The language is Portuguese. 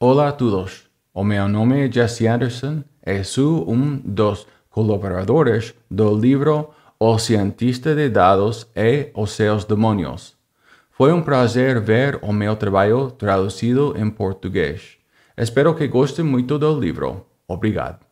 Olá a todos, o meu nome é Jesse Anderson e eh, sou um dos colaboradores do livro O Cientista de Dados e os Seus Demônios. Foi um prazer ver o meu trabalho traduzido em português. Espero que gostem muito do livro. Obrigado.